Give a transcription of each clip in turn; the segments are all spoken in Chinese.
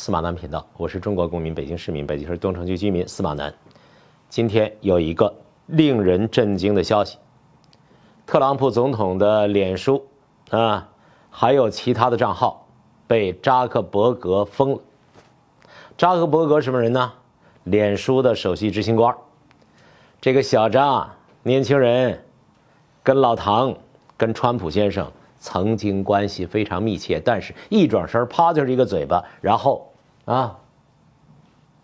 司马南频道，我是中国公民、北京市民、北京市东城区居民司马南。今天有一个令人震惊的消息：特朗普总统的脸书啊，还有其他的账号，被扎克伯格封了。扎克伯格什么人呢？脸书的首席执行官，这个小张年轻人，跟老唐、跟川普先生曾经关系非常密切，但是一转身啪就是一个嘴巴，然后。啊，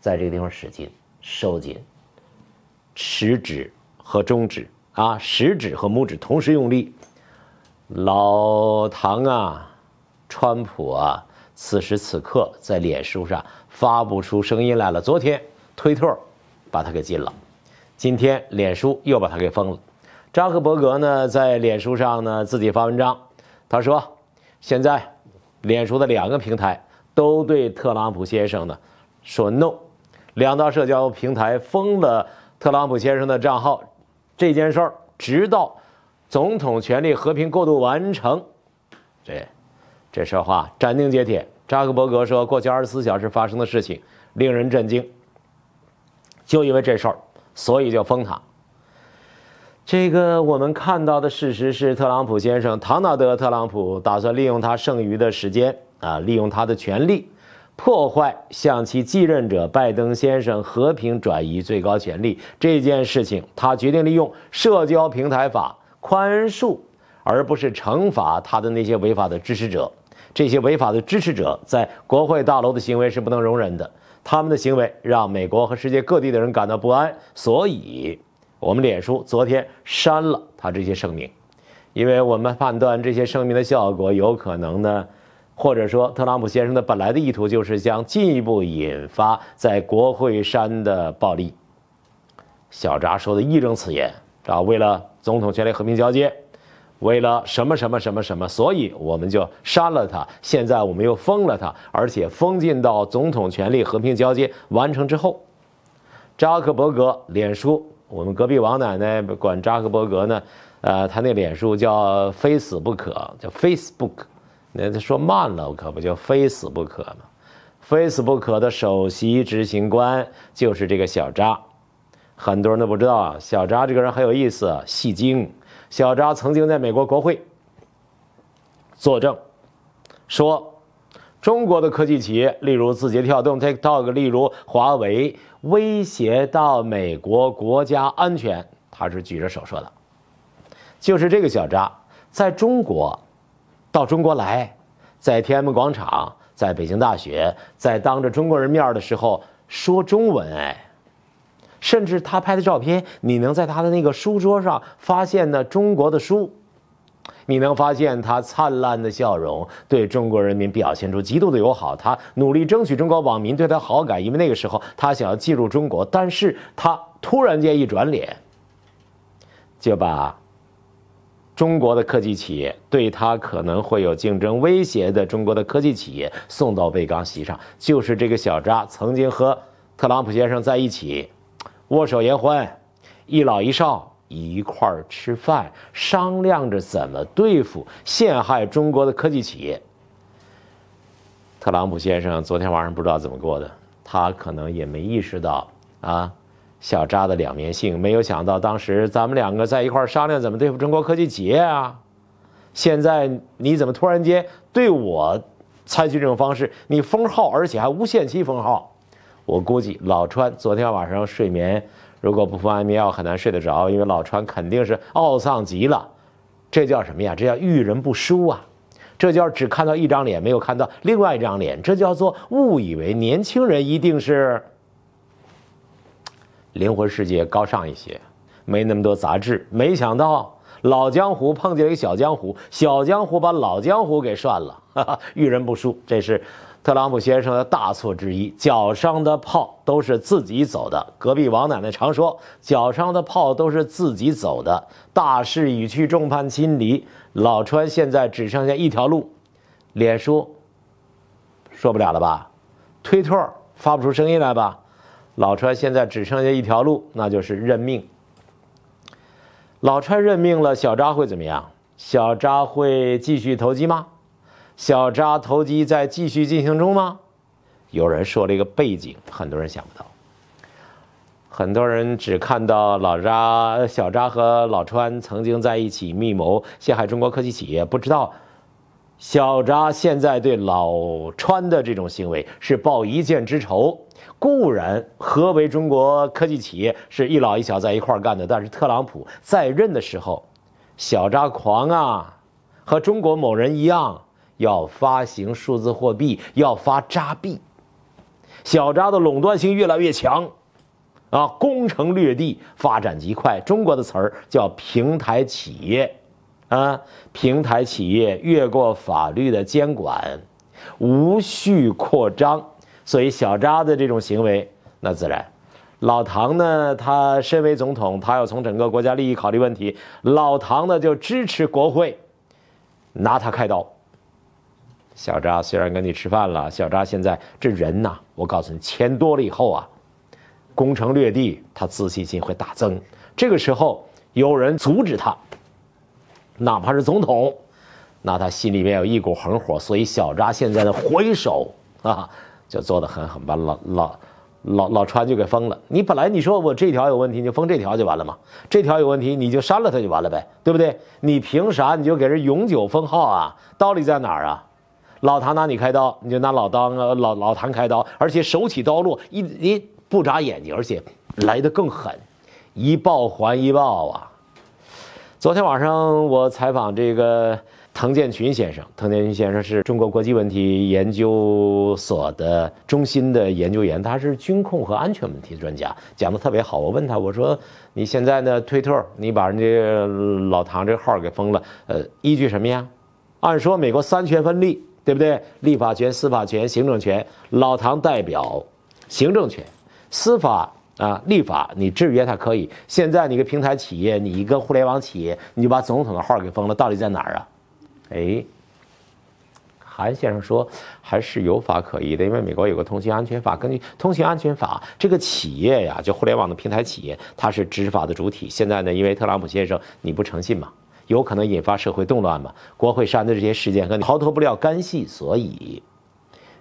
在这个地方使劲收紧，食指和中指啊，食指和拇指同时用力。老唐啊，川普啊，此时此刻在脸书上发不出声音来了。昨天推特把他给禁了，今天脸书又把他给封了。扎克伯格呢，在脸书上呢自己发文章，他说现在脸书的两个平台。都对特朗普先生呢说 no，两大社交平台封了特朗普先生的账号，这件事儿直到总统权力和平过渡完成，这这说话斩钉截铁。扎克伯格说过去二十四小时发生的事情令人震惊，就因为这事儿，所以就封他。这个我们看到的事实是，特朗普先生唐纳德特朗普打算利用他剩余的时间。啊！利用他的权力破坏向其继任者拜登先生和平转移最高权力这件事情，他决定利用社交平台法宽恕，而不是惩罚他的那些违法的支持者。这些违法的支持者在国会大楼的行为是不能容忍的，他们的行为让美国和世界各地的人感到不安。所以，我们脸书昨天删了他这些声明，因为我们判断这些声明的效果有可能呢。或者说，特朗普先生的本来的意图就是将进一步引发在国会山的暴力。小扎说的义正词严啊，为了总统权力和平交接，为了什么什么什么什么，所以我们就删了他。现在我们又封了他，而且封禁到总统权力和平交接完成之后。扎克伯格，脸书，我们隔壁王奶奶管扎克伯格呢，呃，他那脸书叫非死不可，叫 Facebook。那他说慢了，我可不就非死不可吗？非死不可的首席执行官就是这个小扎。很多人都不知道啊，小扎这个人很有意思，戏精。小扎曾经在美国国会作证，说中国的科技企业，例如字节跳动、t i k t o k 例如华为，威胁到美国国家安全。他是举着手说的，就是这个小扎在中国。到中国来，在天安门广场，在北京大学，在当着中国人面的时候说中文，哎，甚至他拍的照片，你能在他的那个书桌上发现呢中国的书，你能发现他灿烂的笑容，对中国人民表现出极度的友好，他努力争取中国网民对他好感，因为那个时候他想要进入中国，但是他突然间一转脸，就把。中国的科技企业对他可能会有竞争威胁的中国的科技企业送到贝岗席上，就是这个小扎曾经和特朗普先生在一起握手言欢，一老一少一块儿吃饭，商量着怎么对付陷害中国的科技企业。特朗普先生昨天晚上不知道怎么过的，他可能也没意识到啊。小扎的两面性，没有想到当时咱们两个在一块商量怎么对付中国科技企业啊，现在你怎么突然间对我采取这种方式？你封号，而且还无限期封号。我估计老川昨天晚上睡眠如果不服安眠药很难睡得着，因为老川肯定是懊丧极了。这叫什么呀？这叫遇人不淑啊！这叫只看到一张脸，没有看到另外一张脸。这叫做误以为年轻人一定是。灵魂世界高尚一些，没那么多杂质。没想到老江湖碰见一个小江湖，小江湖把老江湖给涮了，哈哈，遇人不淑，这是特朗普先生的大错之一。脚上的泡都是自己走的。隔壁王奶奶常说：“脚上的泡都是自己走的。”大势已去，众叛亲离。老川现在只剩下一条路，脸书说不了了吧？推特发不出声音来吧？老川现在只剩下一条路，那就是认命。老川认命了，小扎会怎么样？小扎会继续投机吗？小扎投机在继续进行中吗？有人说了一个背景，很多人想不到。很多人只看到老扎、小扎和老川曾经在一起密谋陷害中国科技企业，不知道。小扎现在对老川的这种行为是报一箭之仇。固然，何为中国科技企业是一老一小在一块干的，但是特朗普在任的时候，小扎狂啊，和中国某人一样，要发行数字货币，要发扎币。小扎的垄断性越来越强，啊，攻城略地发展极快。中国的词儿叫平台企业。啊！平台企业越过法律的监管，无序扩张，所以小扎的这种行为，那自然。老唐呢，他身为总统，他要从整个国家利益考虑问题。老唐呢，就支持国会，拿他开刀。小扎虽然跟你吃饭了，小扎现在这人呐，我告诉你，钱多了以后啊，攻城略地，他自信心会大增。这个时候，有人阻止他。哪怕是总统，那他心里面有一股狠火，所以小扎现在的回手啊，就做的很狠把老老老老川就给封了。你本来你说我这条有问题，你封这条就完了嘛？这条有问题，你就删了他就完了呗，对不对？你凭啥你就给人永久封号啊？道理在哪儿啊？老唐拿你开刀，你就拿老当啊老老唐开刀，而且手起刀落，一一不眨眼睛，而且来的更狠，一报还一报啊！昨天晚上我采访这个滕建群先生，滕建群先生是中国国际问题研究所的中心的研究员，他是军控和安全问题专家，讲的特别好。我问他，我说：“你现在呢，推特你把人家老唐这号给封了，呃，依据什么呀？按说美国三权分立，对不对？立法权、司法权、行政权，老唐代表行政权，司法。”啊，立法你制约他可以。现在你个平台企业，你一个互联网企业，你就把总统的号给封了，到底在哪儿啊？哎，韩先生说还是有法可依的，因为美国有个通信安全法。根据通信安全法，这个企业呀，就互联网的平台企业，它是执法的主体。现在呢，因为特朗普先生你不诚信嘛，有可能引发社会动乱嘛，国会山的这些事件和你逃脱不了干系，所以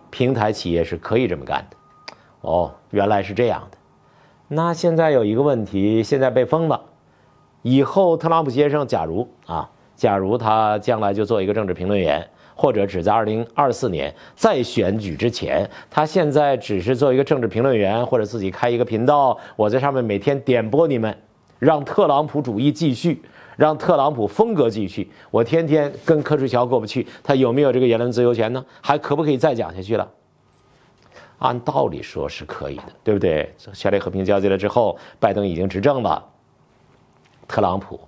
平台企业是可以这么干的。哦，原来是这样的。那现在有一个问题，现在被封了，以后特朗普先生，假如啊，假如他将来就做一个政治评论员，或者只在二零二四年再选举之前，他现在只是做一个政治评论员，或者自己开一个频道，我在上面每天点播你们，让特朗普主义继续，让特朗普风格继续，我天天跟柯志桥过不去，他有没有这个言论自由权呢？还可不可以再讲下去了？按道理说是可以的，对不对？权力和平交接了之后，拜登已经执政了，特朗普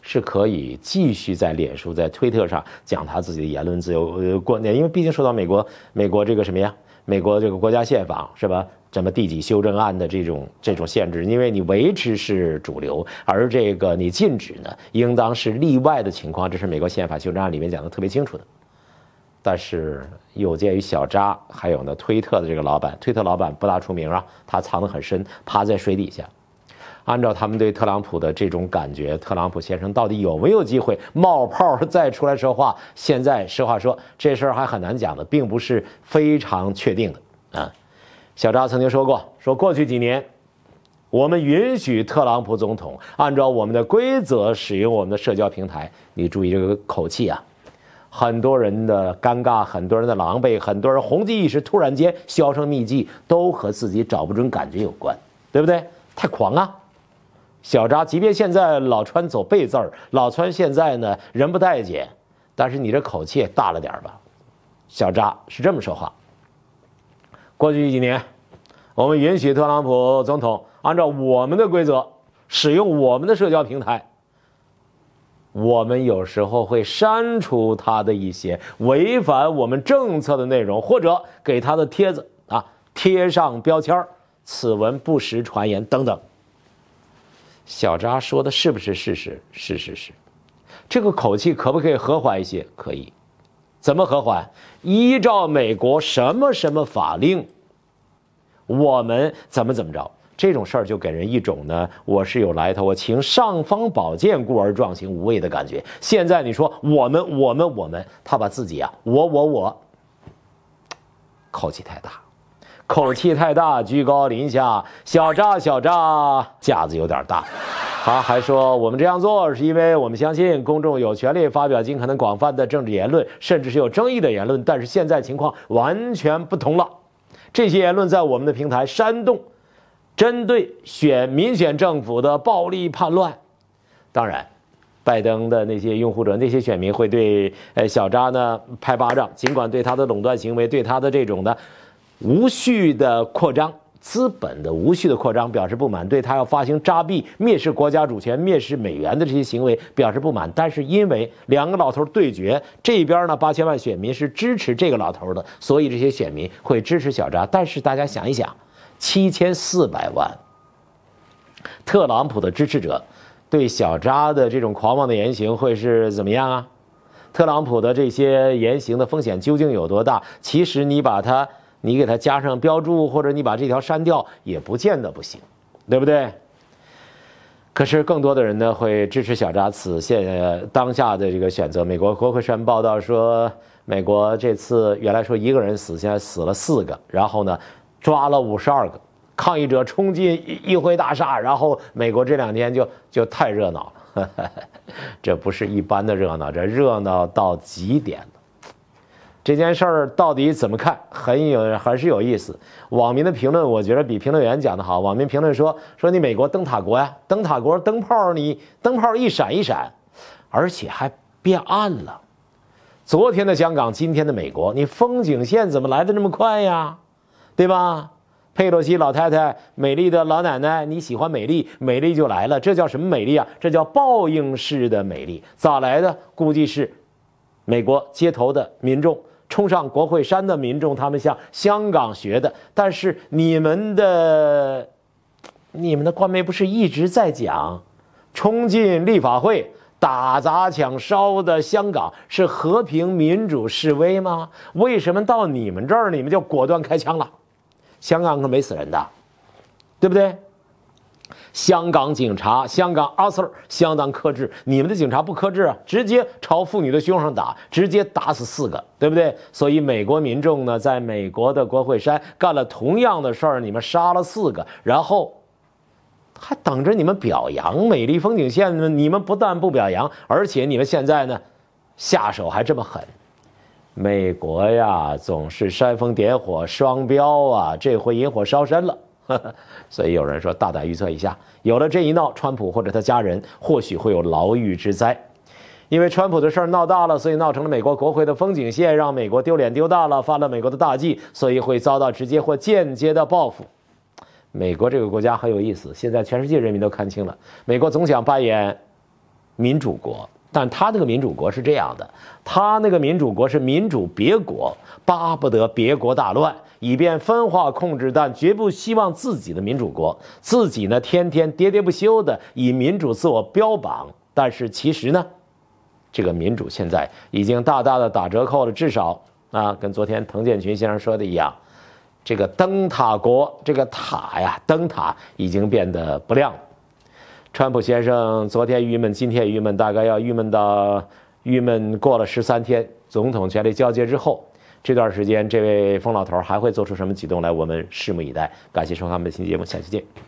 是可以继续在脸书、在推特上讲他自己的言论自由。呃，点，因为毕竟受到美国、美国这个什么呀，美国这个国家宪法是吧？什么第几修正案的这种这种限制，因为你维持是主流，而这个你禁止呢，应当是例外的情况，这是美国宪法修正案里面讲的特别清楚的。但是有鉴于小扎，还有呢推特的这个老板，推特老板不大出名啊，他藏得很深，趴在水底下。按照他们对特朗普的这种感觉，特朗普先生到底有没有机会冒泡再出来说话？现在实话说，这事儿还很难讲的，并不是非常确定的啊。小扎曾经说过，说过去几年，我们允许特朗普总统按照我们的规则使用我们的社交平台。你注意这个口气啊。很多人的尴尬，很多人的狼狈，很多人红极一时突然间销声匿迹，都和自己找不准感觉有关，对不对？太狂啊，小扎，即便现在老川走背字儿，老川现在呢人不待见，但是你这口气大了点吧，小扎是这么说话。过去几年，我们允许特朗普总统按照我们的规则使用我们的社交平台。我们有时候会删除他的一些违反我们政策的内容，或者给他的帖子啊贴上标签此文不实传言”等等。小扎说的是不是事实？是是是，这个口气可不可以和缓一些？可以。怎么和缓？依照美国什么什么法令，我们怎么怎么着？这种事儿就给人一种呢，我是有来头，我请尚方宝剑故而壮行无畏的感觉。现在你说我们我们我们，他把自己啊，我我我，口气太大，口气太大，居高临下，小诈小诈，架子有点大。他还说我们这样做是因为我们相信公众有权利发表尽可能广泛的政治言论，甚至是有争议的言论。但是现在情况完全不同了，这些言论在我们的平台煽动。针对选民选政府的暴力叛乱，当然，拜登的那些拥护者、那些选民会对呃小扎呢拍巴掌。尽管对他的垄断行为、对他的这种的无序的扩张、资本的无序的扩张表示不满，对他要发行扎币、蔑视国家主权、蔑视美元的这些行为表示不满，但是因为两个老头对决，这边呢八千万选民是支持这个老头的，所以这些选民会支持小扎。但是大家想一想。七千四百万。特朗普的支持者对小扎的这种狂妄的言行会是怎么样啊？特朗普的这些言行的风险究竟有多大？其实你把它，你给它加上标注，或者你把这条删掉，也不见得不行，对不对？可是更多的人呢会支持小扎此现当下的这个选择。美国国会山报道说，美国这次原来说一个人死，现在死了四个，然后呢？抓了五十二个抗议者冲进议会大厦，然后美国这两天就就太热闹了，这不是一般的热闹，这热闹到极点这件事儿到底怎么看？很有还是有意思？网民的评论，我觉得比评论员讲的好。网民评论说：“说你美国灯塔国呀，灯塔国灯泡你灯泡一闪一闪，而且还变暗了。昨天的香港，今天的美国，你风景线怎么来的那么快呀？”对吧？佩洛西老太太，美丽的老奶奶，你喜欢美丽，美丽就来了。这叫什么美丽啊？这叫报应式的美丽。咋来的？估计是美国街头的民众冲上国会山的民众，他们向香港学的。但是你们的、你们的官媒不是一直在讲，冲进立法会打砸抢烧的香港是和平民主示威吗？为什么到你们这儿，你们就果断开枪了？香港可没死人的，对不对？香港警察、香港阿 Sir 相当克制，你们的警察不克制，啊，直接朝妇女的胸上打，直接打死四个，对不对？所以美国民众呢，在美国的国会山干了同样的事儿，你们杀了四个，然后还等着你们表扬美丽风景线呢。你们不但不表扬，而且你们现在呢，下手还这么狠。美国呀，总是煽风点火、双标啊，这回引火烧身了。所以有人说，大胆预测一下，有了这一闹，川普或者他家人或许会有牢狱之灾。因为川普的事闹大了，所以闹成了美国国会的风景线，让美国丢脸丢大了，犯了美国的大忌，所以会遭到直接或间接的报复。美国这个国家很有意思，现在全世界人民都看清了，美国总想扮演民主国。但他那个民主国是这样的，他那个民主国是民主别国，巴不得别国大乱，以便分化控制，但绝不希望自己的民主国。自己呢，天天喋喋不休的以民主自我标榜，但是其实呢，这个民主现在已经大大的打折扣了。至少啊，跟昨天滕建群先生说的一样，这个灯塔国，这个塔呀，灯塔已经变得不亮了。川普先生昨天郁闷，今天郁闷，大概要郁闷到郁闷过了十三天，总统权力交接之后，这段时间这位疯老头还会做出什么举动来？我们拭目以待。感谢收看我们的节目，下期见。